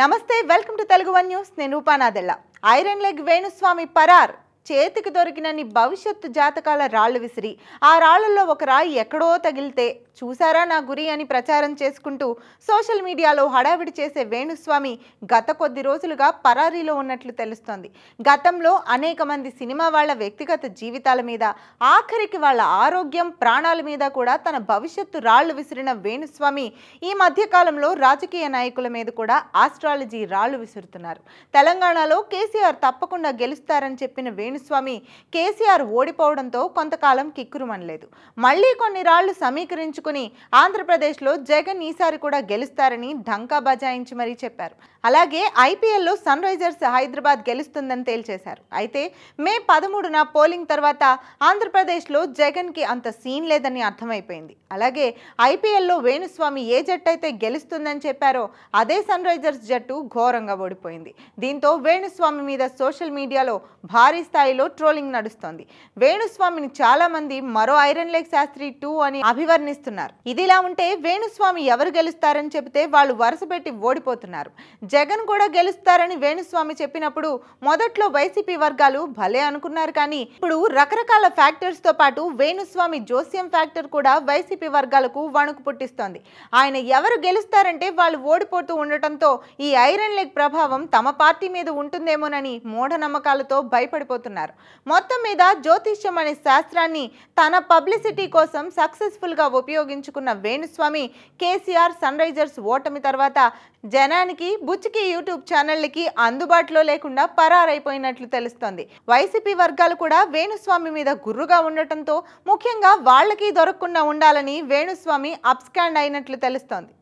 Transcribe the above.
నమస్తే welcome to Telugu one news నేను Rupa Nadella iron leg Venu Swamy పరార్ చేతికి దొరికినన్ని భవిష్యత్తు జాతకాల రాళ్ళు విసిరి ఆ రాళ్లలో ఒక రాయి ఎక్కడో తగిలితే చూసారా నా గురి అని ప్రచారం చేసుకుంటూ సోషల్ మీడియాలో హడావిడి చేసే వేణుస్వామి గత కొద్ది రోజులుగా పరారీలో ఉన్నట్లు తెలుస్తోంది గతంలో అనేక మంది సినిమా వాళ్ళ వ్యక్తిగత జీవితాల మీద ఆఖరికి వాళ్ళ ఆరోగ్యం ప్రాణాల మీద కూడా తన భవిష్యత్తు రాళ్లు విసిరిన వేణుస్వామి ఈ మధ్యకాలంలో రాజకీయ నాయకుల మీద కూడా ఆస్ట్రాలజీ రాళ్లు విసురుతున్నారు తెలంగాణలో కేసీఆర్ తప్పకుండా గెలుస్తారని చెప్పిన వేణు పళనిస్వామి కేసీఆర్ ఓడిపోవడంతో కొంతకాలం కిక్కురుమనలేదు మళ్లీ కొన్ని రాళ్లు సమీకరించుకుని ఆంధ్రప్రదేశ్లో జగన్ ఈసారి కూడా గెలుస్తారని ఢంకా బజాయించి మరీ చెప్పారు అలాగే ఐపీఎల్లో సన్ రైజర్స్ హైదరాబాద్ గెలుస్తుందని తేల్చేశారు అయితే మే పదమూడున పోలింగ్ తర్వాత ఆంధ్రప్రదేశ్లో జగన్కి అంత సీన్ లేదని అర్థమైపోయింది అలాగే ఐపీఎల్లో వేణుస్వామి ఏ జట్టు అయితే గెలుస్తుందని చెప్పారో అదే సన్ రైజర్స్ జట్టు ఘోరంగా ఓడిపోయింది దీంతో వేణుస్వామి మీద సోషల్ మీడియాలో భారీ స్థాయి స్థాయిలో ట్రోలింగ్ నడుస్తోంది వేణుస్వామిని మంది మరో ఐరన్ లెగ్ శాస్త్రి టూ అని అభివర్ణిస్తున్నారు ఇదిలా ఉంటే వేణుస్వామి ఎవరు గెలుస్తారని చెబితే వాళ్ళు పెట్టి ఓడిపోతున్నారు జగన్ కూడా గెలుస్తారని వేణుస్వామి చెప్పినప్పుడు మొదట్లో వైసీపీ వర్గాలు భలే అనుకున్నారు కానీ ఇప్పుడు రకరకాల ఫ్యాక్టర్స్ తో పాటు వేణుస్వామి జోస్యం ఫ్యాక్టర్ కూడా వైసీపీ వర్గాలకు వణుకు పుట్టిస్తోంది ఆయన ఎవరు గెలుస్తారంటే వాళ్ళు ఓడిపోతూ ఉండటంతో ఈ ఐరన్ లెగ్ ప్రభావం తమ పార్టీ మీద ఉంటుందేమోనని మూఢనమ్మకాలతో భయపడిపోతున్నారు చేస్తున్నారు మొత్తం మీద జ్యోతిష్యం అనే శాస్త్రాన్ని తన పబ్లిసిటీ కోసం సక్సెస్ఫుల్గా ఉపయోగించుకున్న వేణుస్వామి కేసీఆర్ సన్ రైజర్స్ ఓటమి తర్వాత జనానికి బుచ్చికి యూట్యూబ్ ఛానళ్ళకి అందుబాటులో లేకుండా పరారైపోయినట్లు తెలుస్తోంది వైసీపీ వర్గాలు కూడా వేణుస్వామి మీద గుర్రుగా ఉండటంతో ముఖ్యంగా వాళ్ళకి దొరకకుండా ఉండాలని వేణుస్వామి అప్స్కాండ్ అయినట్లు తెలుస్తోంది